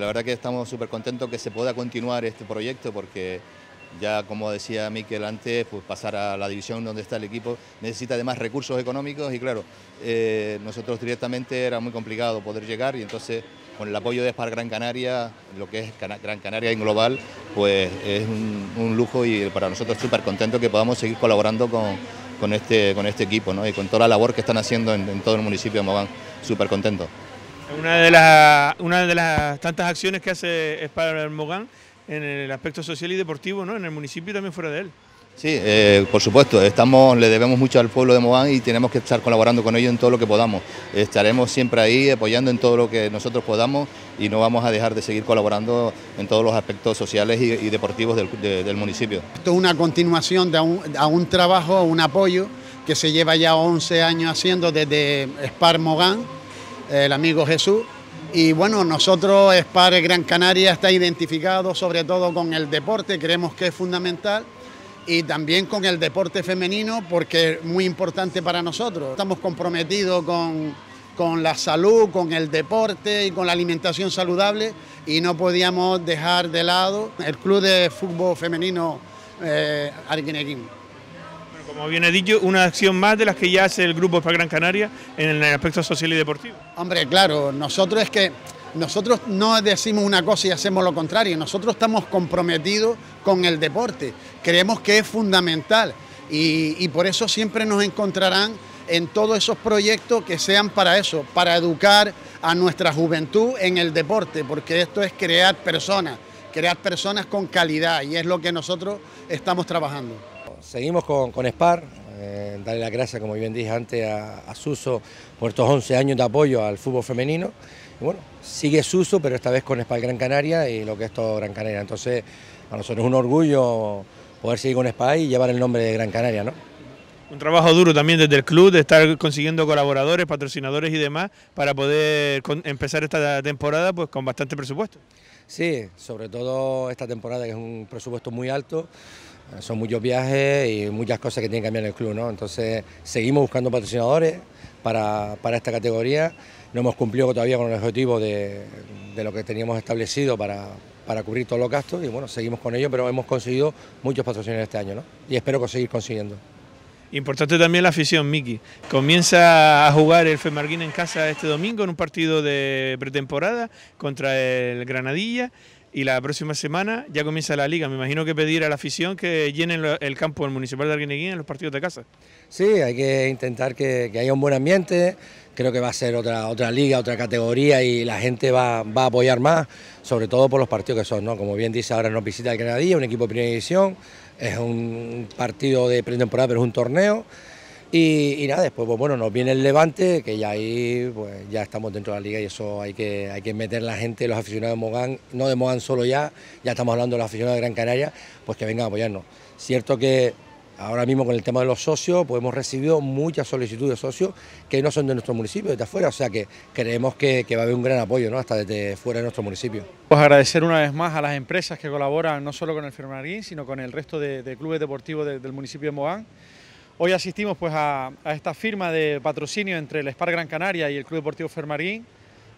La verdad que estamos súper contentos que se pueda continuar este proyecto porque ya como decía Miquel antes, pues pasar a la división donde está el equipo necesita de más recursos económicos y claro, eh, nosotros directamente era muy complicado poder llegar y entonces con el apoyo de Spar Gran Canaria, lo que es Gran Canaria en global, pues es un, lujo y para nosotros súper contento que podamos seguir colaborando con, este, con este equipo y con toda la labor que están haciendo en, en todo el municipio de Mogán, súper contentos. Una de las, una de las tantas acciones que hace Spar Mogán en el aspecto social y deportivo, en el municipio y también fuera de él. Sí, eh, por supuesto, estamos, le debemos mucho al pueblo de Mogán y tenemos que estar colaborando con ellos en todo lo que podamos. Estaremos siempre ahí apoyando en todo lo que nosotros podamos y no vamos a dejar de seguir colaborando en todos los aspectos sociales y, deportivos del, municipio. Esto es una continuación de a un trabajo, a un apoyo que se lleva ya 11 años haciendo desde Spar Mogán el amigo Jesús. Y bueno, nosotros, Spar Gran Canaria, está identificado sobre todo con el deporte, creemos que es fundamental, y también con el deporte femenino, porque es muy importante para nosotros. Estamos comprometidos con, la salud, con el deporte y con la alimentación saludable, y no podíamos dejar de lado el Club de Fútbol Femenino eh, como bien he dicho, una acción más de las que ya hace el Grupo para Gran Canaria en el aspecto social y deportivo. Hombre, claro, nosotros es que nosotros no decimos una cosa y hacemos lo contrario, nosotros estamos comprometidos con el deporte, creemos que es fundamental y por eso siempre nos encontrarán en todos esos proyectos que sean para eso, para educar a nuestra juventud en el deporte, porque esto es crear personas, crear personas con calidad y es lo que nosotros estamos trabajando. Seguimos con, SPAR, eh, darle las gracias, como bien dije antes, a, Suso por estos 11 años de apoyo al fútbol femenino. bueno, sigue Suso, pero esta vez con SPAR Gran Canaria y lo que es todo Gran Canaria. Entonces, a nosotros es un orgullo poder seguir con SPAR y llevar el nombre de Gran Canaria, ¿no? Un trabajo duro también desde el club, de estar consiguiendo colaboradores, patrocinadores y demás, para poder empezar esta temporada pues, con bastante presupuesto. Sí, sobre todo esta temporada que es un presupuesto muy alto, eh, son muchos viajes y muchas cosas que tienen que cambiar en el club, ¿no? Entonces seguimos buscando patrocinadores para, esta categoría. No hemos cumplido todavía con el objetivo de, lo que teníamos establecido para, cubrir todos los gastos y bueno, seguimos con ello, pero hemos conseguido muchos patrocinadores este año ¿no? y espero seguir consiguiendo. Importante también la afición, Miki. Comienza a jugar el Femarguín en casa este domingo en un partido de pretemporada contra el Granadilla y la próxima semana ya comienza la liga. Me imagino que pedir a la afición que llenen el campo del Municipal de Arguineguín en los partidos de casa. Sí, hay que intentar que, haya un buen ambiente. Creo que va a ser otra, otra liga, otra categoría y la gente va, va a apoyar más, sobre todo por los partidos que son. ¿no? Como bien dice, ahora nos visita el Granadilla, un equipo de primera división es un partido de pretemporada, pero es un torneo. Y, nada, después pues, bueno, nos viene el Levante, que ya ahí pues, ya estamos dentro de la liga y eso hay que, hay que meter la gente, los aficionados de Mogán, no de Mogán solo ya, ya estamos hablando de los aficionados de Gran Canaria, pues que vengan a apoyarnos. Cierto que Ahora mismo con el tema de los socios, pues hemos recibido muchas solicitudes de socios que no son de nuestro municipio, de afuera, o sea que creemos que, va a haber un gran apoyo, ¿no? Hasta desde fuera de nuestro municipio. Pues agradecer una vez más a las empresas que colaboran no solo con el Fermarín, sino con el resto de, clubes deportivos del municipio de Moán. Hoy asistimos pues a, esta firma de patrocinio entre el Spar Gran Canaria y el Club Deportivo Fermarín,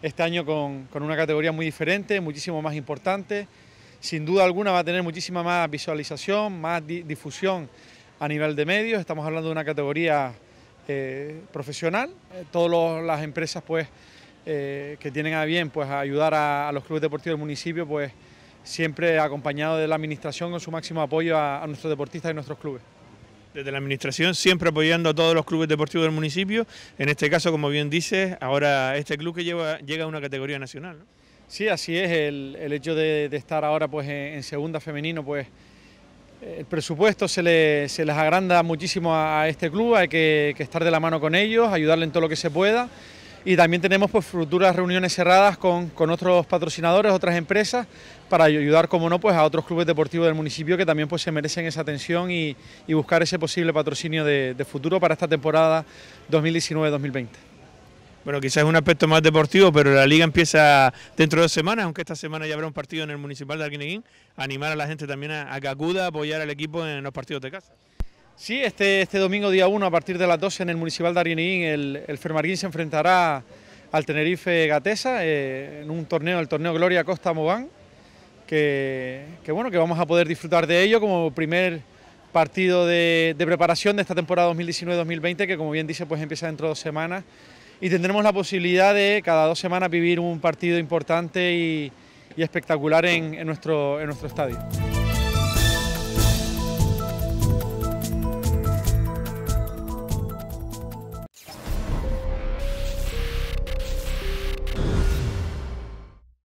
este año con, una categoría muy diferente, muchísimo más importante, sin duda alguna va a tener muchísima más visualización, más difusión a nivel de medios, estamos hablando de una categoría eh, profesional. Eh, todas las empresas pues, eh, que tienen a bien pues, ayudar a, los clubes deportivos del municipio, pues siempre acompañado de la administración con su máximo apoyo a, nuestros deportistas y nuestros clubes desde la administración, siempre apoyando a todos los clubes deportivos del municipio. En este caso, como bien dices, ahora este club que lleva, llega a una categoría nacional. Sí, así es. El, hecho de, estar ahora pues, en segunda femenino, pues el presupuesto se, les agranda muchísimo a, este club, hay que, estar de la mano con ellos, ayudarle en todo lo que se pueda. Y también tenemos pues, futuras reuniones cerradas con, otros patrocinadores, otras empresas, para ayudar, como no, pues, a otros clubes deportivos del municipio que también pues, se merecen esa atención y, buscar ese posible patrocinio de futuro para esta temporada 2019-2020. Bueno, quizás es un aspecto más deportivo, pero la liga empieza dentro de dos semanas, aunque esta semana ya habrá un partido en el Municipal de Arguineguín. Animar a la gente también a, que acuda apoyar al equipo en los partidos de casa. Sí, este, este domingo día 1 a partir de las 12 en el Municipal de Arguineguín el, el Fermarguín se enfrentará al Tenerife Gatesa eh, en un torneo, el torneo Gloria Costa Mobán, que, bueno, que vamos a poder disfrutar de ello como primer partido de, de preparación de esta temporada 2019-2020, que como bien dice, pues empieza dentro de dos semanas y tendremos la posibilidad de cada dos semanas vivir un partido importante y, espectacular en nuestro estadio.